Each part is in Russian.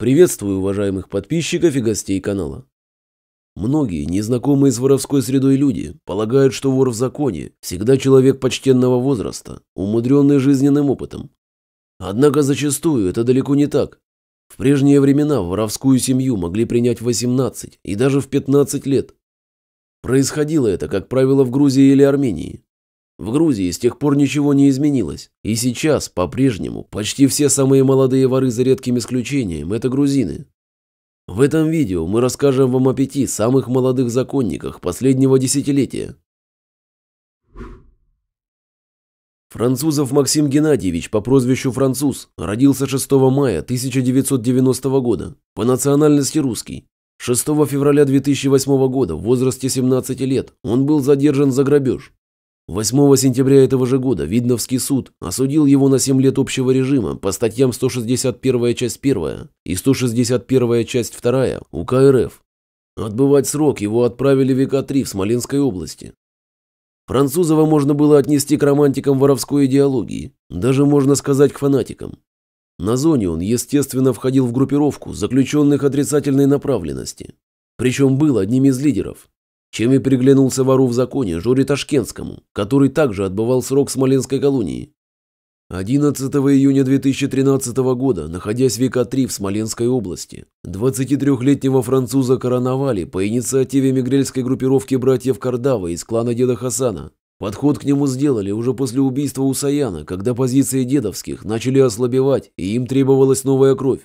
Приветствую уважаемых подписчиков и гостей канала. Многие, незнакомые с воровской средой люди, полагают, что вор в законе всегда человек почтенного возраста, умудренный жизненным опытом. Однако зачастую это далеко не так. В прежние времена воровскую семью могли принять в 18 и даже в 15 лет. Происходило это, как правило, в Грузии или Армении, в Грузии с тех пор ничего не изменилось. И сейчас, по-прежнему, почти все самые молодые воры за редким исключением – это грузины. В этом видео мы расскажем вам о пяти самых молодых законниках последнего десятилетия. Французов Максим Геннадьевич по прозвищу Француз родился 6 мая 1990 года, по национальности русский. 6 февраля 2008 года в возрасте 17 лет он был задержан за грабеж. 8 сентября этого же года Видновский суд осудил его на 7 лет общего режима по статьям 161 часть 1 и 161 часть 2 УК РФ. Отбывать срок его отправили века три в Смоленской области. Французова можно было отнести к романтикам воровской идеологии, даже можно сказать к фанатикам. На зоне он, естественно, входил в группировку заключенных отрицательной направленности. Причем был одним из лидеров. Чем и приглянулся вору в законе Жоре Ташкентскому, который также отбывал срок в Смоленской колонии. 11 июня 2013 года, находясь века три в Смоленской области, 23-летнего француза короновали по инициативе мигрельской группировки братьев Кардава из клана деда Хасана. Подход к нему сделали уже после убийства Усаяна, когда позиции дедовских начали ослабевать и им требовалась новая кровь.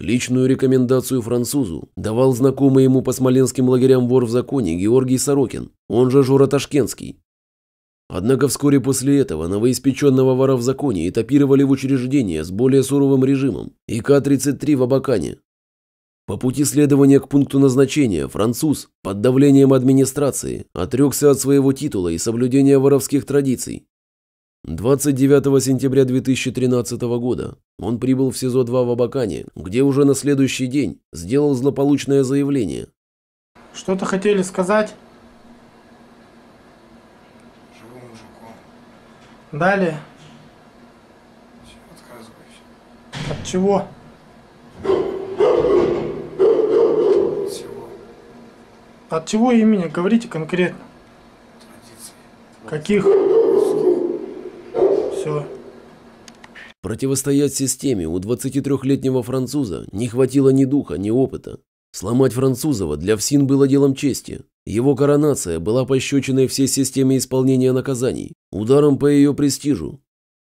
Личную рекомендацию французу давал знакомый ему по смоленским лагерям вор в законе Георгий Сорокин, он же Жура Ташкенский. Однако вскоре после этого новоиспеченного вора в законе этапировали в учреждение с более суровым режимом и к 33 в Абакане. По пути следования к пункту назначения француз под давлением администрации отрекся от своего титула и соблюдения воровских традиций, 29 сентября 2013 года он прибыл в СИЗО-2 в Абакане, где уже на следующий день сделал злополучное заявление. Что-то хотели сказать? Живу мужиком. Далее? От чего? От всего. От чего имени? Говорите конкретно. Традиции. Каких? все. Противостоять системе у 23-летнего француза не хватило ни духа, ни опыта. Сломать Французова для ВСИН было делом чести. Его коронация была пощечиной всей системе исполнения наказаний, ударом по ее престижу.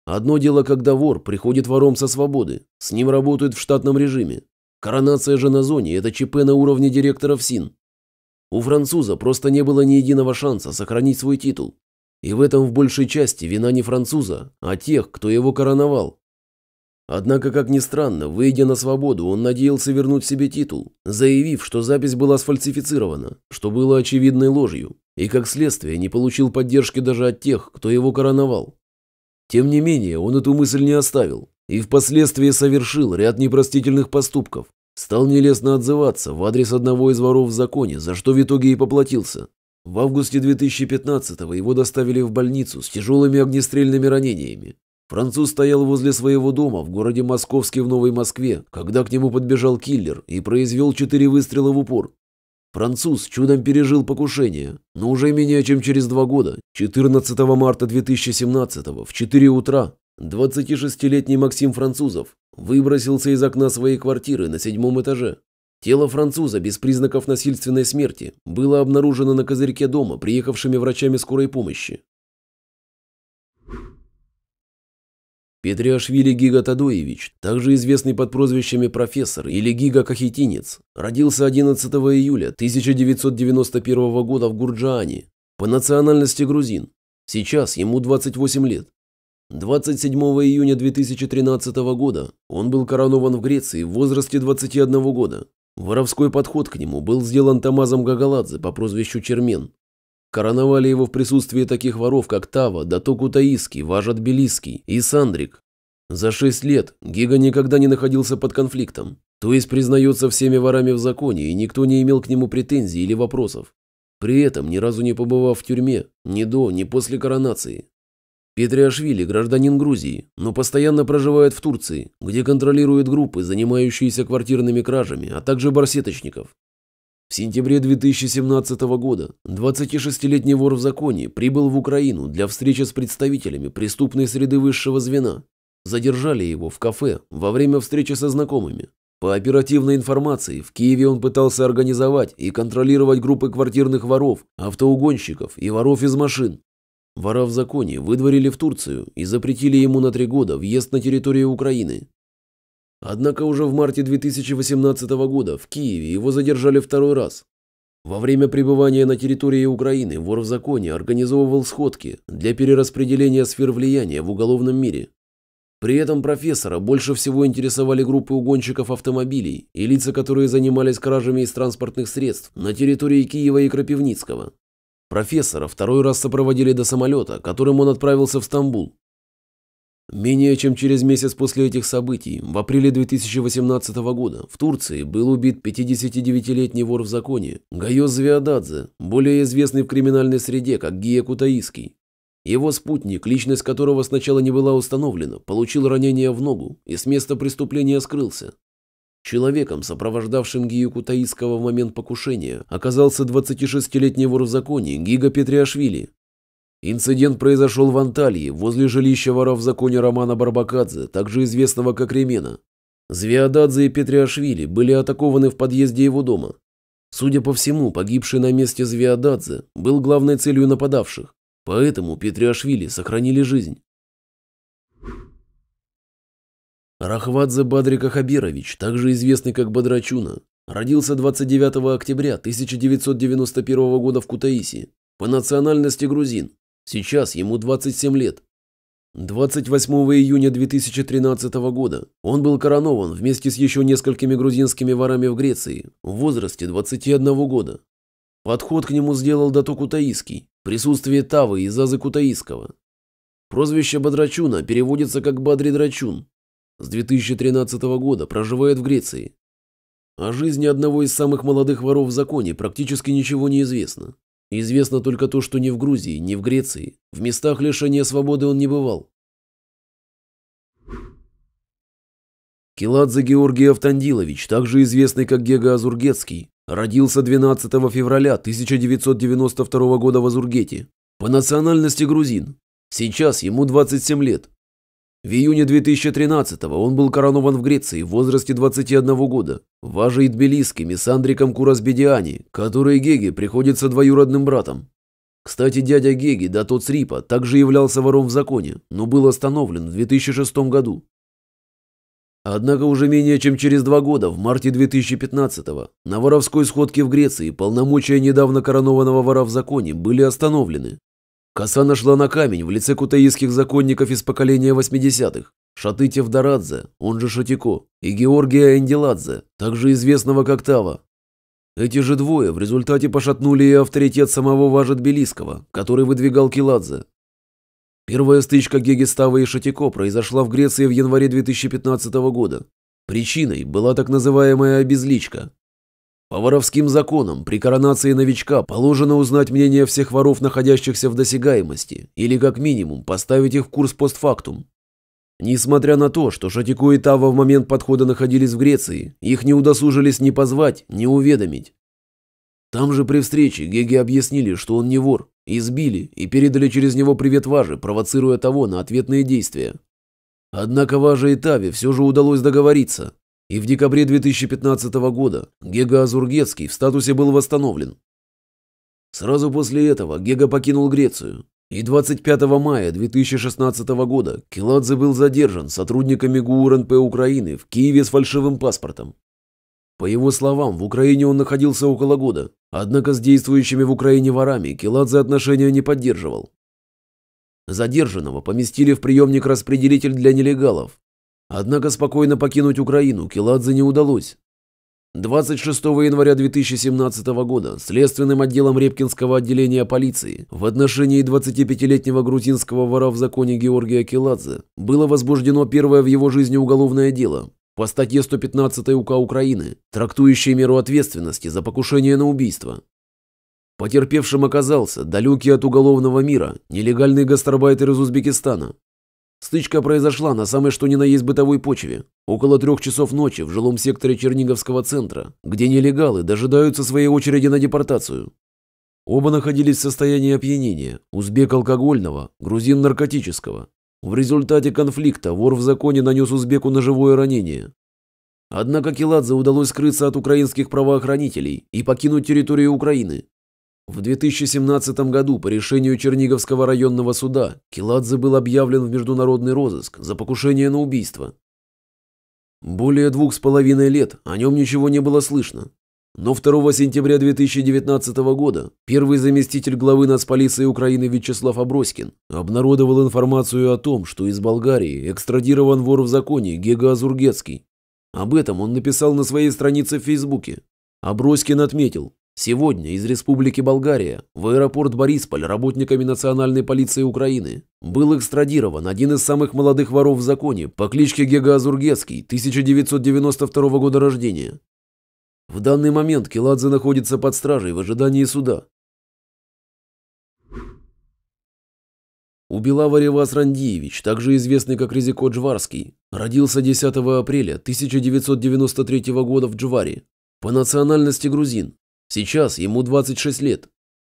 Одно дело, когда вор приходит вором со свободы, с ним работают в штатном режиме. Коронация же на зоне – это ЧП на уровне директора ВСИН. У француза просто не было ни единого шанса сохранить свой титул. И в этом в большей части вина не француза, а тех, кто его короновал. Однако, как ни странно, выйдя на свободу, он надеялся вернуть себе титул, заявив, что запись была сфальсифицирована, что было очевидной ложью, и, как следствие, не получил поддержки даже от тех, кто его короновал. Тем не менее, он эту мысль не оставил и впоследствии совершил ряд непростительных поступков, стал нелестно отзываться в адрес одного из воров в законе, за что в итоге и поплатился. В августе 2015-го его доставили в больницу с тяжелыми огнестрельными ранениями. Француз стоял возле своего дома в городе Московске в Новой Москве, когда к нему подбежал киллер и произвел четыре выстрела в упор. Француз чудом пережил покушение, но уже менее чем через два года, 14 марта 2017 в 4 утра, 26-летний Максим Французов выбросился из окна своей квартиры на седьмом этаже, Тело француза без признаков насильственной смерти было обнаружено на козырьке дома приехавшими врачами скорой помощи. Петриашвили Гига Тадоевич, также известный под прозвищами профессор или Гига Кахетинец, родился 11 июля 1991 года в Гурджаане, по национальности грузин. Сейчас ему 28 лет. 27 июня 2013 года он был коронован в Греции в возрасте 21 года Воровской подход к нему был сделан Тамазом Гагаладзе по прозвищу Чермен. Короновали его в присутствии таких воров, как Тава, Датоку Таиский, Важат Белиский и Сандрик. За шесть лет Гига никогда не находился под конфликтом, то есть признается всеми ворами в законе, и никто не имел к нему претензий или вопросов. При этом ни разу не побывав в тюрьме, ни до, ни после коронации. Петриашвили – гражданин Грузии, но постоянно проживает в Турции, где контролирует группы, занимающиеся квартирными кражами, а также барсеточников. В сентябре 2017 года 26-летний вор в законе прибыл в Украину для встречи с представителями преступной среды высшего звена. Задержали его в кафе во время встречи со знакомыми. По оперативной информации, в Киеве он пытался организовать и контролировать группы квартирных воров, автоугонщиков и воров из машин, Вора в законе выдворили в Турцию и запретили ему на три года въезд на территорию Украины. Однако уже в марте 2018 года в Киеве его задержали второй раз. Во время пребывания на территории Украины вор в законе организовывал сходки для перераспределения сфер влияния в уголовном мире. При этом профессора больше всего интересовали группы угонщиков автомобилей и лица, которые занимались кражами из транспортных средств на территории Киева и Крапивницкого. Профессора второй раз сопроводили до самолета, которым он отправился в Стамбул. Менее чем через месяц после этих событий, в апреле 2018 года, в Турции был убит 59-летний вор в законе Гайос Звиададзе, более известный в криминальной среде как Гия Кутаиский. Его спутник, личность которого сначала не была установлена, получил ранение в ногу и с места преступления скрылся. Человеком, сопровождавшим Гиюку Кутаиского в момент покушения, оказался 26-летний вор в законе Гига Петриашвили. Инцидент произошел в Анталии, возле жилища воров в законе Романа Барбакадзе, также известного как Ремена. Звиададзе и Петриашвили были атакованы в подъезде его дома. Судя по всему, погибший на месте Звиададзе был главной целью нападавших, поэтому Петриашвили сохранили жизнь. Рахвадзе Бадрика Хабирович, также известный как Бадрачуна, родился 29 октября 1991 года в Кутаиси, по национальности грузин. Сейчас ему 27 лет. 28 июня 2013 года он был коронован вместе с еще несколькими грузинскими ворами в Греции в возрасте 21 года. Подход к нему сделал дату Кутаиский, присутствие Тавы и Зазы Кутаиского. Прозвище Бадрачуна переводится как Бадри Драчун, с 2013 года проживает в Греции. О жизни одного из самых молодых воров в законе практически ничего не известно. Известно только то, что ни в Грузии, ни в Греции, в местах лишения свободы он не бывал. Киладзе Георгий Автандилович, также известный как Гега Азургетский, родился 12 февраля 1992 года в Азургете. По национальности грузин. Сейчас ему 27 лет, в июне 2013-го он был коронован в Греции в возрасте 21 года, важей тбилисскими миссандриком Андриком Курасбедиани, который Геге приходится двоюродным братом. Кстати, дядя Геги, Датоц Рипа, также являлся вором в законе, но был остановлен в 2006 году. Однако уже менее чем через два года, в марте 2015-го, на воровской сходке в Греции полномочия недавно коронованного вора в законе были остановлены, Коса нашла на камень в лице кутаистских законников из поколения 80-х. Шаты Тевдорадзе, он же Шатико, и Георгия Энделадзе, также известного как Тава. Эти же двое в результате пошатнули и авторитет самого Важа Тбилисского, который выдвигал Киладзе. Первая стычка Гегестава и Шатико произошла в Греции в январе 2015 года. Причиной была так называемая обезличка, по воровским законам при коронации новичка положено узнать мнение всех воров, находящихся в досягаемости, или как минимум поставить их в курс постфактум. Несмотря на то, что шатику и Тава в момент подхода находились в Греции, их не удосужились ни позвать, ни уведомить. Там же при встрече Геги объяснили, что он не вор, избили и передали через него привет Важе, провоцируя того на ответные действия. Однако Важе и Таве все же удалось договориться, и в декабре 2015 года Гега Азургетский в статусе был восстановлен. Сразу после этого Гега покинул Грецию. И 25 мая 2016 года Келадзе был задержан сотрудниками ГУРНП Украины в Киеве с фальшивым паспортом. По его словам, в Украине он находился около года, однако с действующими в Украине ворами Келадзе отношения не поддерживал. Задержанного поместили в приемник-распределитель для нелегалов, Однако спокойно покинуть Украину Келадзе не удалось. 26 января 2017 года следственным отделом Репкинского отделения полиции в отношении 25-летнего грузинского вора в законе Георгия Келадзе было возбуждено первое в его жизни уголовное дело по статье 115 УК Украины, трактующей меру ответственности за покушение на убийство. Потерпевшим оказался далекий от уголовного мира нелегальный гастарбайтер из Узбекистана, Стычка произошла на самой что ни на есть бытовой почве, около трех часов ночи в жилом секторе Черниговского центра, где нелегалы дожидаются своей очереди на депортацию. Оба находились в состоянии опьянения, узбек алкогольного, грузин наркотического. В результате конфликта вор в законе нанес узбеку ножевое ранение. Однако Келадзе удалось скрыться от украинских правоохранителей и покинуть территорию Украины. В 2017 году по решению Черниговского районного суда Киладзе был объявлен в международный розыск за покушение на убийство. Более двух с половиной лет о нем ничего не было слышно. Но 2 сентября 2019 года первый заместитель главы нацполиции Украины Вячеслав Аброськин обнародовал информацию о том, что из Болгарии экстрадирован вор в законе Гега Азургецкий. Об этом он написал на своей странице в Фейсбуке. Аброськин отметил, Сегодня из Республики Болгария в аэропорт Борисполь работниками национальной полиции Украины был экстрадирован один из самых молодых воров в законе по кличке Гега Азургецкий, 1992 года рождения. В данный момент Келадзе находится под стражей в ожидании суда. Убилава Ревас Рандиевич, также известный как Резико Джварский, родился 10 апреля 1993 года в Джваре, по национальности грузин, Сейчас ему 26 лет.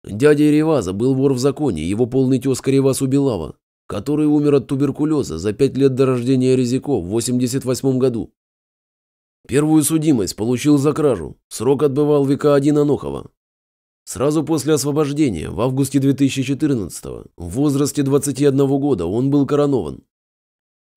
Дядя Реваза был вор в законе, его полный тезка Реваз Убилава, который умер от туберкулеза за пять лет до рождения Резико в 88 году. Первую судимость получил за кражу, срок отбывал века один Анохова. Сразу после освобождения, в августе 2014 в возрасте 21 года он был коронован,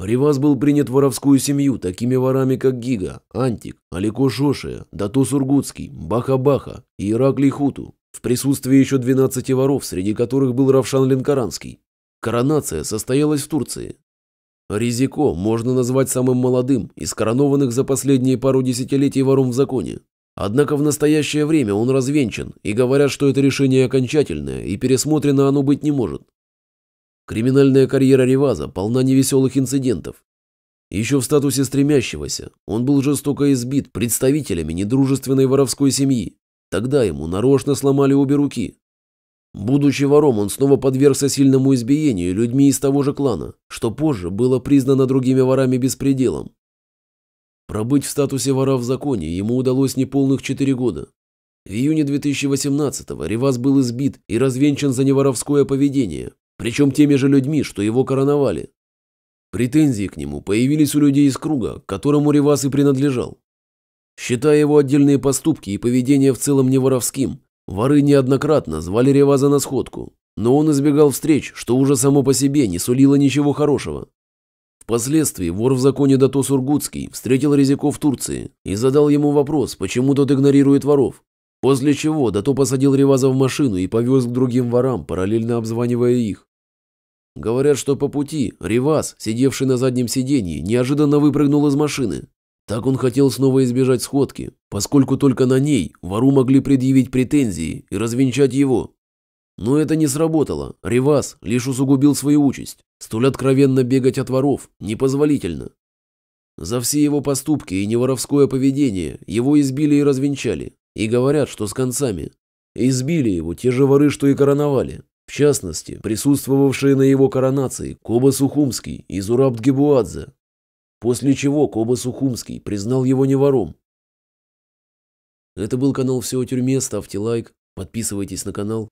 Ривас был принят воровскую семью такими ворами, как Гига, Антик, Алико Шошия, Дато Сургутский, Баха-Баха и Ираклий Хуту, в присутствии еще 12 воров, среди которых был Равшан Ленкаранский. Коронация состоялась в Турции. Резико можно назвать самым молодым из коронованных за последние пару десятилетий вором в законе. Однако в настоящее время он развенчан, и говорят, что это решение окончательное, и пересмотрено оно быть не может. Криминальная карьера Реваза полна невеселых инцидентов. Еще в статусе стремящегося он был жестоко избит представителями недружественной воровской семьи. Тогда ему нарочно сломали обе руки. Будучи вором, он снова подвергся сильному избиению людьми из того же клана, что позже было признано другими ворами беспределом. Пробыть в статусе вора в законе ему удалось не полных четыре года. В июне 2018-го Ревас был избит и развенчан за неворовское поведение, причем теми же людьми, что его короновали. Претензии к нему появились у людей из круга, к которому Ревас и принадлежал. Считая его отдельные поступки и поведение в целом не воровским, воры неоднократно звали Реваза на сходку, но он избегал встреч, что уже само по себе не сулило ничего хорошего. Впоследствии вор в законе Дато Сургутский встретил Резяко в Турции и задал ему вопрос, почему тот игнорирует воров. После чего Дато посадил Реваза в машину и повез к другим ворам, параллельно обзванивая их. Говорят, что по пути Ривас, сидевший на заднем сиденье, неожиданно выпрыгнул из машины. Так он хотел снова избежать сходки, поскольку только на ней вору могли предъявить претензии и развенчать его. Но это не сработало, Ривас лишь усугубил свою участь. Столь откровенно бегать от воров непозволительно. За все его поступки и неворовское поведение его избили и развенчали, и говорят, что с концами. Избили его те же воры, что и короновали, в частности, присутствовавшие на его коронации Коба Сухумский и Зураб Гебуадзе. После чего Коба Сухумский признал его не вором. Это был канал «Все о тюрьме», ставьте лайк, подписывайтесь на канал.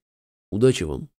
Удачи вам!